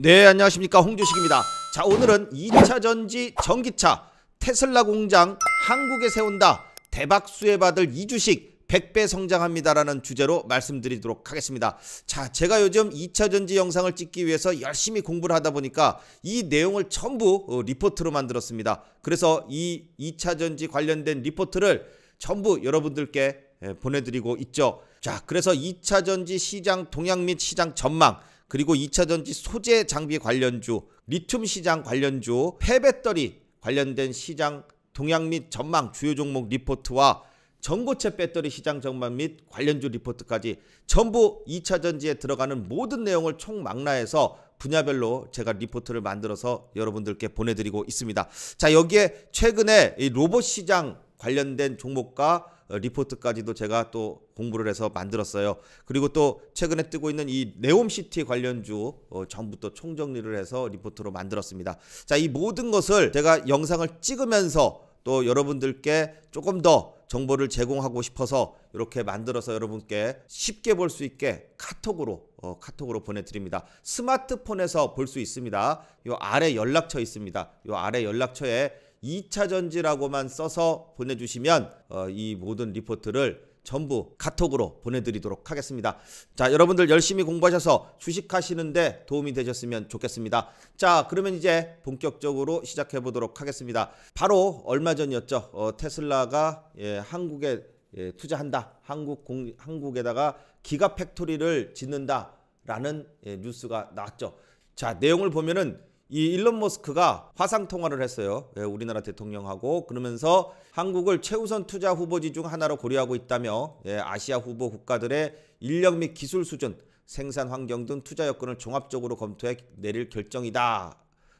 네 안녕하십니까 홍주식입니다 자 오늘은 2차전지 전기차 테슬라 공장 한국에 세운다 대박 수혜받을 이주식 100배 성장합니다라는 주제로 말씀드리도록 하겠습니다 자 제가 요즘 2차전지 영상을 찍기 위해서 열심히 공부를 하다 보니까 이 내용을 전부 어, 리포트로 만들었습니다 그래서 이 2차전지 관련된 리포트를 전부 여러분들께 보내드리고 있죠 자 그래서 2차전지 시장 동향 및 시장 전망 그리고 2차 전지 소재 장비 관련주, 리튬 시장 관련주, 폐배터리 관련된 시장 동향 및 전망 주요 종목 리포트와 전고체 배터리 시장 전망 및 관련주 리포트까지 전부 2차 전지에 들어가는 모든 내용을 총망라해서 분야별로 제가 리포트를 만들어서 여러분들께 보내드리고 있습니다. 자, 여기에 최근에 이 로봇 시장 관련된 종목과 어, 리포트까지도 제가 또 공부를 해서 만들었어요. 그리고 또 최근에 뜨고 있는 이 네옴시티 관련주 어, 전부 또 총정리를 해서 리포트로 만들었습니다. 자, 이 모든 것을 제가 영상을 찍으면서 또 여러분들께 조금 더 정보를 제공하고 싶어서 이렇게 만들어서 여러분께 쉽게 볼 수 있게 카톡으로 어, 카톡으로 보내드립니다. 스마트폰에서 볼 수 있습니다. 요 아래 연락처 있습니다. 요 아래 연락처에 2차 전지라고만 써서 보내주시면 어, 이 모든 리포트를 전부 카톡으로 보내드리도록 하겠습니다. 자, 여러분들 열심히 공부하셔서 주식하시는데 도움이 되셨으면 좋겠습니다. 자, 그러면 이제 본격적으로 시작해 보도록 하겠습니다. 바로 얼마 전이었죠. 어, 테슬라가 예, 한국에 예, 투자한다. 한국 공, 한국에다가 기가 팩토리를 짓는다라는 예, 뉴스가 나왔죠. 자, 내용을 보면은 이 일론 머스크가 화상 통화를 했어요. 예, 우리나라 대통령하고 그러면서 한국을 최우선 투자 후보지 중 하나로 고려하고 있다며 예, 아시아 후보 국가들의 인력 및 기술 수준, 생산 환경 등 투자 여건을 종합적으로 검토해 내릴 결정이다.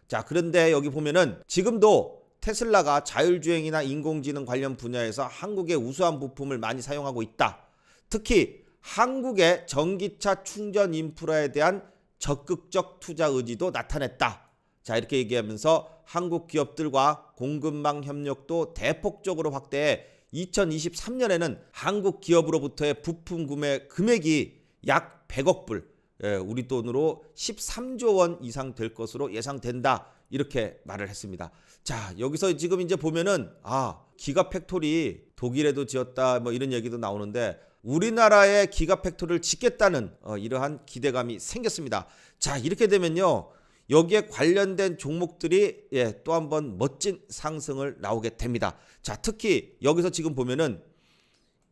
자, 그런데 여기 보면은 지금도 테슬라가 자율주행이나 인공지능 관련 분야에서 한국의 우수한 부품을 많이 사용하고 있다. 특히 한국의 전기차 충전 인프라에 대한 적극적 투자 의지도 나타냈다. 자, 이렇게 얘기하면서 한국 기업들과 공급망 협력도 대폭적으로 확대해 2023년에는 한국 기업으로부터의 부품 구매 금액이 약 100억 불, 예, 우리 돈으로 13조 원 이상 될 것으로 예상된다. 이렇게 말을 했습니다. 자, 여기서 지금 이제 보면은 아, 기가 팩토리 독일에도 지었다 뭐 이런 얘기도 나오는데 우리나라에 기가 팩토리를 짓겠다는 어, 이러한 기대감이 생겼습니다. 자, 이렇게 되면요. 여기에 관련된 종목들이 예, 또한번 멋진 상승을 나오게 됩니다. 자, 특히 여기서 지금 보면은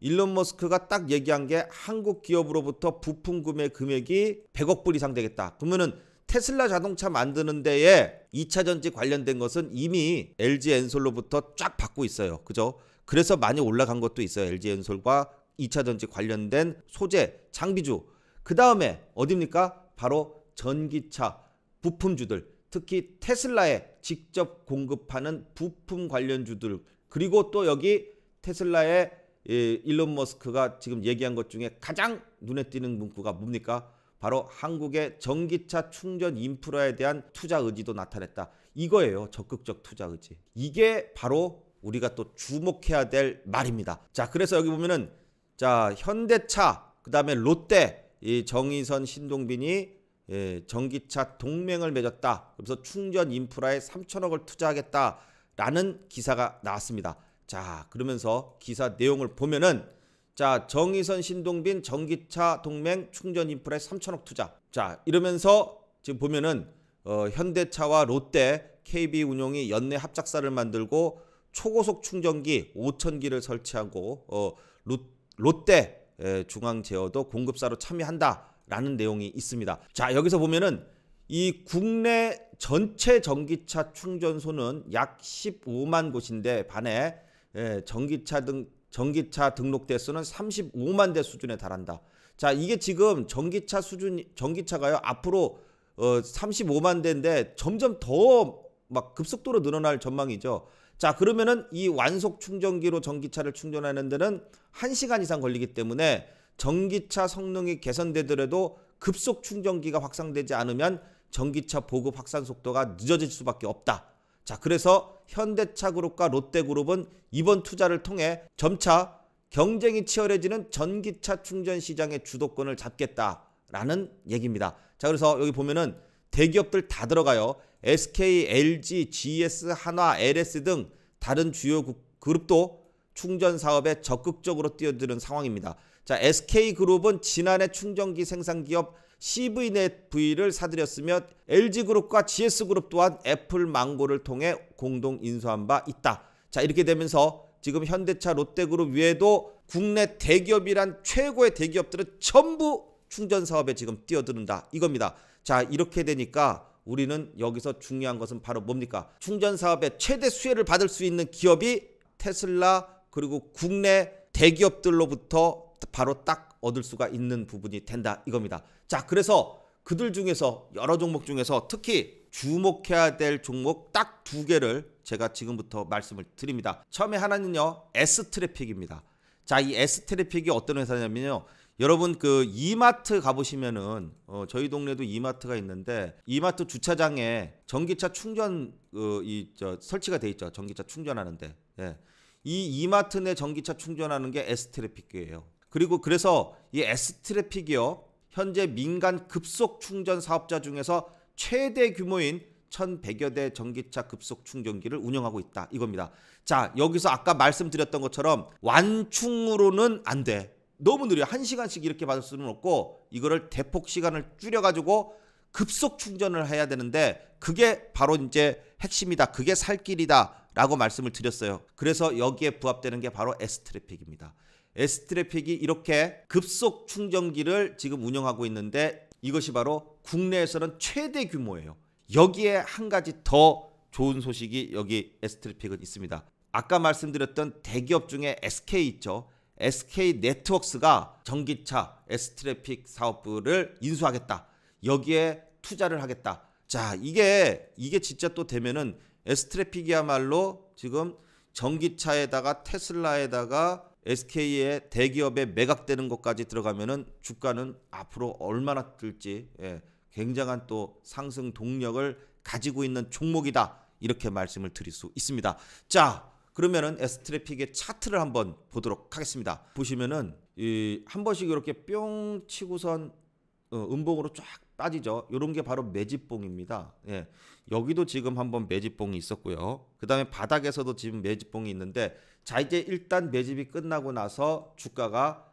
일론 머스크가 딱 얘기한 게 한국 기업으로부터 부품 구매 금액이 100억 불 이상 되겠다. 그러면은 테슬라 자동차 만드는 데에 2차 전지 관련된 것은 이미 LG 엔솔로부터 쫙 받고 있어요. 그죠? 그래서 많이 올라간 것도 있어요. LG 엔솔과 2차 전지 관련된 소재, 장비주. 그 다음에 어딥니까? 바로 전기차. 부품주들, 특히 테슬라에 직접 공급하는 부품 관련주들, 그리고 또 여기 테슬라의 예, 일론 머스크가 지금 얘기한 것 중에 가장 눈에 띄는 문구가 뭡니까? 바로 한국의 전기차 충전 인프라에 대한 투자 의지도 나타냈다. 이거예요. 적극적 투자 의지. 이게 바로 우리가 또 주목해야 될 말입니다. 자, 그래서 여기 보면은 자, 현대차, 그다음에 롯데 이 정의선 신동빈이 예, 전기차 동맹을 맺었다. 그래서 충전 인프라에 3천억을 투자하겠다라는 기사가 나왔습니다. 자, 그러면서 기사 내용을 보면은 자, 정의선 신동빈 전기차 동맹 충전 인프라에 3천억 투자. 자, 이러면서 지금 보면은 어, 현대차와 롯데, KB 운용이 연내 합작사를 만들고 초고속 충전기 5천기를 설치하고 어, 롯, 롯데 예, 중앙제어도 공급사로 참여한다. 라는 내용이 있습니다. 자, 여기서 보면은 이 국내 전체 전기차 충전소는 약 15만 곳인데 반해 예, 전기차 등 전기차 등록 대수는 35만 대 수준에 달한다. 자, 이게 지금 전기차 수준 전기차가요. 앞으로 어 35만 대인데 점점 더 막 급속도로 늘어날 전망이죠. 자, 그러면은 이 완속 충전기로 전기차를 충전하는 데는 1시간 이상 걸리기 때문에 전기차 성능이 개선되더라도 급속 충전기가 확산되지 않으면 전기차 보급 확산 속도가 늦어질 수밖에 없다. 자, 그래서 현대차그룹과 롯데그룹은 이번 투자를 통해 점차 경쟁이 치열해지는 전기차 충전 시장의 주도권을 잡겠다라는 얘기입니다. 자, 그래서 여기 보면은 대기업들 다 들어가요. SK, LG, GS, 한화, LS 등 다른 주요 그룹도 충전 사업에 적극적으로 뛰어드는 상황입니다. 자, SK그룹은 지난해 충전기 생산기업 CV넷V를 사들였으며 LG그룹과 GS그룹 또한 애플 망고를 통해 공동 인수한 바 있다. 자, 이렇게 되면서 지금 현대차 롯데그룹 외에도 국내 대기업이란 최고의 대기업들은 전부 충전 사업에 지금 뛰어드는다. 이겁니다. 자, 이렇게 되니까 우리는 여기서 중요한 것은 바로 뭡니까? 충전 사업의 최대 수혜를 받을 수 있는 기업이 테슬라 그리고 국내 대기업들로부터 바로 딱 얻을 수가 있는 부분이 된다 이겁니다. 자, 그래서 그들 중에서 여러 종목 중에서 특히 주목해야 될 종목 딱 두 개를 제가 지금부터 말씀을 드립니다. 처음에 하나는요, S 트래픽입니다. 자, 이 S 트래픽이 어떤 회사냐면요. 여러분 그 이마트 가보시면은 어, 저희 동네도 이마트가 있는데 이마트 주차장에 전기차 충전 어, 이저 설치가 돼 있죠 전기차 충전하는데 예. 이 이마트 내 전기차 충전하는 게 S 트래픽이에요 그리고 그래서 이 S 트래픽이요. 현재 민간 급속 충전 사업자 중에서 최대 규모인 1100여 대 전기차 급속 충전기를 운영하고 있다. 이겁니다. 자, 여기서 아까 말씀드렸던 것처럼 완충으로는 안 돼. 너무 느려. 1시간씩 이렇게 받을 수는 없고 이거를 대폭 시간을 줄여 가지고 급속 충전을 해야 되는데 그게 바로 이제 핵심이다. 그게 살 길이다라고 말씀을 드렸어요. 그래서 여기에 부합되는 게 바로 S 트래픽입니다. 에스트래픽이 이렇게 급속 충전기를 지금 운영하고 있는데 이것이 바로 국내에서는 최대 규모예요. 여기에 한 가지 더 좋은 소식이 여기 에스트래픽은 있습니다. 아까 말씀드렸던 대기업 중에 SK 있죠. SK 네트워크가 전기차 에스트래픽 사업부를 인수하겠다. 여기에 투자를 하겠다. 자, 이게 이게 진짜 또 되면은 에스트래픽이야말로 지금 전기차에다가 테슬라에다가 SK의 대기업에 매각되는 것까지 들어가면은 주가는 앞으로 얼마나 뜰지 예, 굉장한 또 상승 동력을 가지고 있는 종목이다 이렇게 말씀을 드릴 수 있습니다. 자 그러면은 S 트래픽의 차트를 한번 보도록 하겠습니다. 보시면은 이한 번씩 이렇게 뿅 치고선 어, 음봉으로 쫙 빠지죠. 요런 게 바로 매집봉입니다. 예. 여기도 지금 한번 매집봉이 있었고요. 그 다음에 바닥에서도 지금 매집봉이 있는데 자, 이제 일단 매집이 끝나고 나서 주가가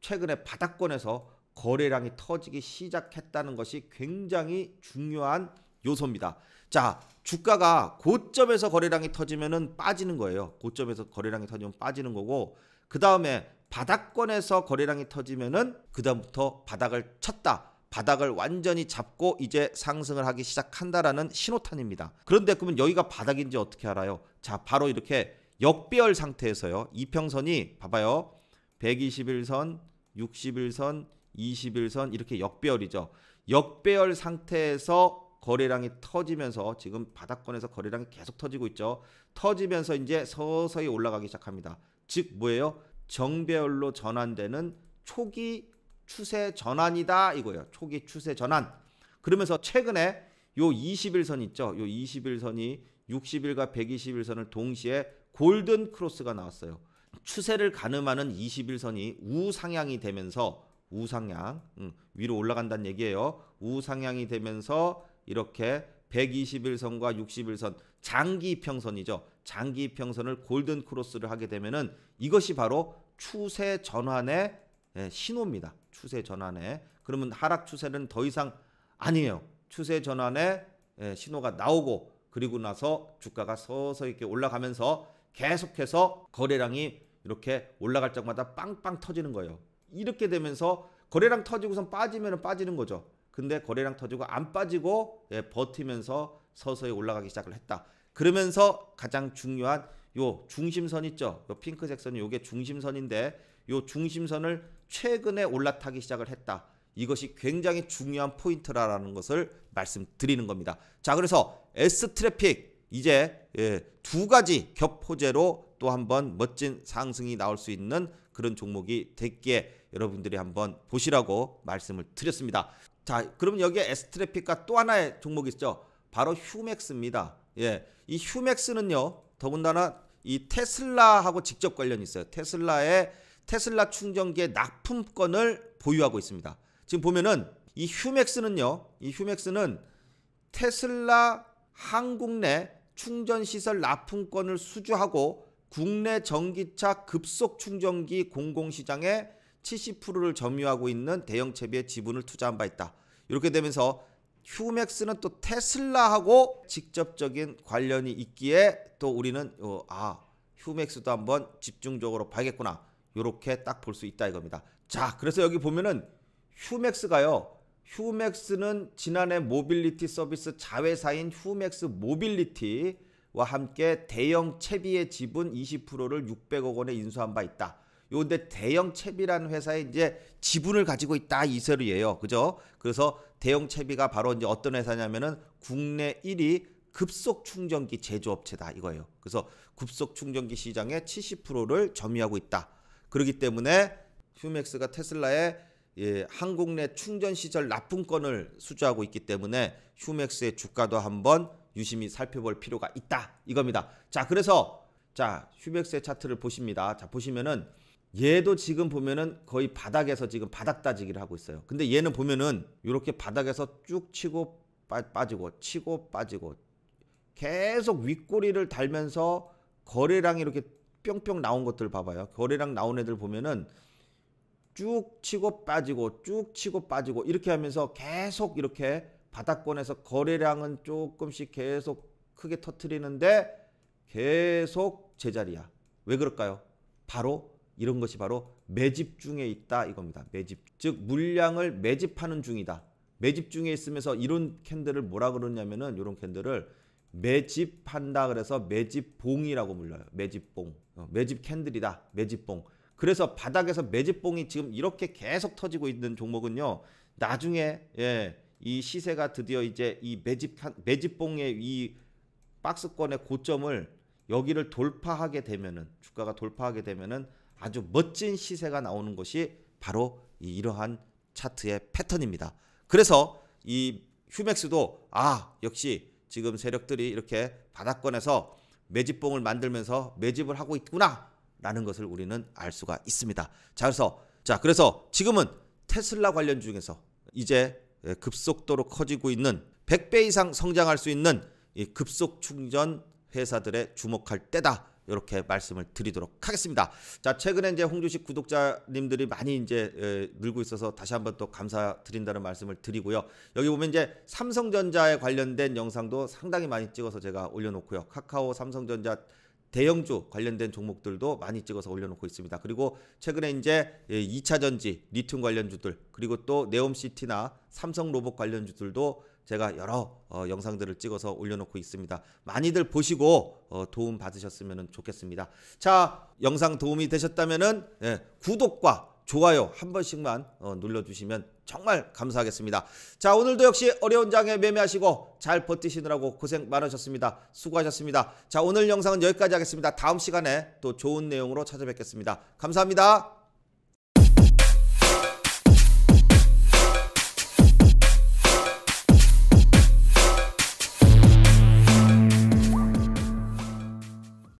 최근에 바닥권에서 거래량이 터지기 시작했다는 것이 굉장히 중요한 요소입니다. 자, 주가가 고점에서 거래량이 터지면은 빠지는 거예요. 고점에서 거래량이 터지면 빠지는 거고 그 다음에 바닥권에서 거래량이 터지면은 그다음부터 바닥을 쳤다. 바닥을 완전히 잡고 이제 상승을 하기 시작한다라는 신호탄입니다. 그런데 그러면 여기가 바닥인지 어떻게 알아요? 자, 바로 이렇게 역배열 상태에서요. 이평선이 봐봐요. 121선, 61선, 21선 이렇게 역배열이죠. 역배열 상태에서 거래량이 터지면서 지금 바닥권에서 거래량이 계속 터지고 있죠. 터지면서 이제 서서히 올라가기 시작합니다. 즉 뭐예요? 정배열로 전환되는 초기 추세 전환이다 이거예요. 초기 추세 전환. 그러면서 최근에 요 21선 있죠. 요 21선이 60일과 120일선을 동시에 골든 크로스가 나왔어요. 추세를 가늠하는 21선이 우상향이 되면서 우상향 음, 위로 올라간다는 얘기예요. 우상향이 되면서 이렇게 121선과 61선 장기 평선이죠 장기 평선을 골든 크로스를 하게 되면은 이것이 바로 추세 전환의 예, 신호입니다. 추세 전환에. 그러면 하락 추세는 더 이상 아니에요. 추세 전환에 예, 신호가 나오고 그리고 나서 주가가 서서히 이렇게 올라가면서 계속해서 거래량이 이렇게 올라갈 적마다 빵빵 터지는 거예요. 이렇게 되면서 거래량 터지고선 빠지면 빠지는 거죠. 근데 거래량 터지고 안 빠지고 예, 버티면서 서서히 올라가기 시작을 했다. 그러면서 가장 중요한 요 중심선 있죠. 요 핑크색 선이 요게 중심선인데 요 중심선을 최근에 올라타기 시작을 했다. 이것이 굉장히 중요한 포인트라는 것을 말씀드리는 겁니다. 자, 그래서 S 트래픽 이제 예, 두 가지 격포제로또 한번 멋진 상승이 나올 수 있는 그런 종목이 됐기에 여러분들이 한번 보시라고 말씀을 드렸습니다. 자, 그러면 여기에 S 트래픽과 또 하나의 종목이 있죠. 바로 휴맥스입니다. 예. 이 휴맥스는요. 더군다나 이 테슬라하고 직접 관련이 있어요. 테슬라의 테슬라 충전기의 납품권을 보유하고 있습니다. 지금 보면은 이 휴맥스는요. 이 휴맥스는 테슬라 한국 내 충전 시설 납품권을 수주하고 국내 전기차 급속 충전기 공공 시장에 70%를 점유하고 있는 대형 채비의 지분을 투자한 바 있다. 이렇게 되면서 휴맥스는 또 테슬라하고 직접적인 관련이 있기에 또 우리는 어, 아 휴맥스도 한번 집중적으로 봐야겠구나 이렇게 딱 볼 수 있다 이겁니다. 자, 그래서 여기 보면은 휴맥스가요. 휴맥스는 지난해 모빌리티 서비스 자회사인 휴맥스 모빌리티와 함께 대형 채비의 지분 20%를 600억 원에 인수한 바 있다. 요런데 대형 채비라는 회사에 이제 지분을 가지고 있다 이 소리예요. 그죠? 그래서 대형 채비가 바로 이제 어떤 회사냐면은 국내 1위 급속 충전기 제조업체다 이거예요. 그래서 급속 충전기 시장의 70%를 점유하고 있다. 그렇기 때문에 휴맥스가 테슬라의 예, 한국 내 충전 시절 납품권을 수주하고 있기 때문에 휴맥스의 주가도 한번 유심히 살펴볼 필요가 있다 이겁니다. 자 그래서 자 휴맥스의 차트를 보십니다. 자 보시면은 얘도 지금 보면은 거의 바닥에서 지금 바닥 따지기를 하고 있어요. 근데 얘는 보면은 이렇게 바닥에서 쭉 치고 빠, 빠지고 치고 빠지고 계속 윗꼬리를 달면서 거래량이 이렇게 뿅뿅 나온 것들 봐봐요. 거래량 나온 애들 보면은 쭉 치고 빠지고 쭉 치고 빠지고 이렇게 하면서 계속 이렇게 바닥권에서 거래량은 조금씩 계속 크게 터트리는데 계속 제자리야. 왜 그럴까요? 바로 이런 것이 바로 매집 중에 있다 이겁니다. 매집. 즉 물량을 매집하는 중이다. 매집 중에 있으면서 이런 캔들을 뭐라 그러냐면은 이런 캔들을 매집한다 그래서 매집봉이라고 불러요. 매집봉. 어, 매집 캔들이다. 매집봉. 그래서 바닥에서 매집봉이 지금 이렇게 계속 터지고 있는 종목은요. 나중에 예, 이 시세가 드디어 이제 이 매집 매집봉의 이 박스권의 고점을 여기를 돌파하게 되면은 주가가 돌파하게 되면은 아주 멋진 시세가 나오는 것이 바로 이러한 차트의 패턴입니다. 그래서 이 휴맥스도 아 역시 지금 세력들이 이렇게 바닷권에서 매집봉을 만들면서 매집을 하고 있구나라는 것을 우리는 알 수가 있습니다. 자 그래서 자 그래서 지금은 테슬라 관련 중에서 이제 예, 급속도로 커지고 있는 100배 이상 성장할 수 있는 이 급속 충전 회사들에 주목할 때다. 이렇게 말씀을 드리도록 하겠습니다. 자, 최근에 이제 홍주식 구독자님들이 많이 이제 늘고 있어서 다시 한번 또 감사드린다는 말씀을 드리고요. 여기 보면 이제 삼성전자에 관련된 영상도 상당히 많이 찍어서 제가 올려놓고요. 카카오 삼성전자 대형주 관련된 종목들도 많이 찍어서 올려놓고 있습니다. 그리고 최근에 이제 2차전지, 예, 리튬 관련주들, 그리고 또 네옴시티나 삼성로봇 관련주들도 제가 여러 어, 영상들을 찍어서 올려놓고 있습니다. 많이들 보시고 어, 도움 받으셨으면 좋겠습니다. 자, 영상 도움이 되셨다면 예, 구독과 좋아요 한 번씩만 어, 눌러주시면 정말 감사하겠습니다. 자, 오늘도 역시 어려운 장에 매매하시고 잘 버티시느라고 고생 많으셨습니다. 수고하셨습니다. 자, 오늘 영상은 여기까지 하겠습니다. 다음 시간에 또 좋은 내용으로 찾아뵙겠습니다. 감사합니다.